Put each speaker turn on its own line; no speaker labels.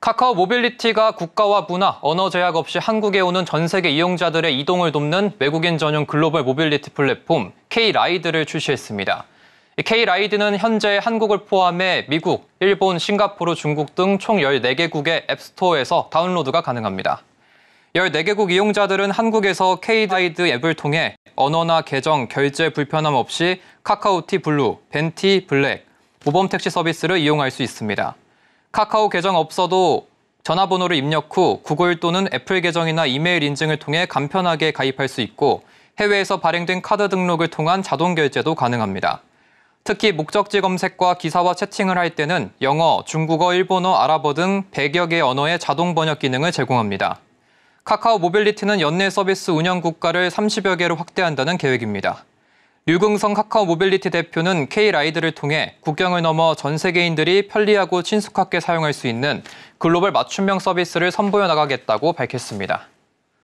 카카오 모빌리티가 국가와 문화, 언어 제약 없이 한국에 오는 전 세계 이용자들의 이동을 돕는 외국인 전용 글로벌 모빌리티 플랫폼 K-라이드를 출시했습니다. K-라이드는 현재 한국을 포함해 미국, 일본, 싱가포르, 중국 등 총 14개국의 앱스토어에서 다운로드가 가능합니다. 14개국 이용자들은 한국에서 K-라이드 앱을 통해 언어나 계정, 결제 불편함 없이 카카오티 블루, 벤티 블랙, 모범 택시 서비스를 이용할 수 있습니다. 카카오 계정 없어도 전화번호를 입력 후 구글 또는 애플 계정이나 이메일 인증을 통해 간편하게 가입할 수 있고 해외에서 발행된 카드 등록을 통한 자동 결제도 가능합니다. 특히 목적지 검색과 기사와 채팅을 할 때는 영어, 중국어, 일본어, 아랍어 등 100여 개 언어의 자동 번역 기능을 제공합니다. 카카오 모빌리티는 연내 서비스 운영 국가를 30여 개로 확대한다는 계획입니다. 유궁성 카카오 모빌리티 대표는 K-라이드를 통해 국경을 넘어 전 세계인들이 편리하고 친숙하게 사용할 수 있는 글로벌 맞춤형 서비스를 선보여 나가겠다고 밝혔습니다.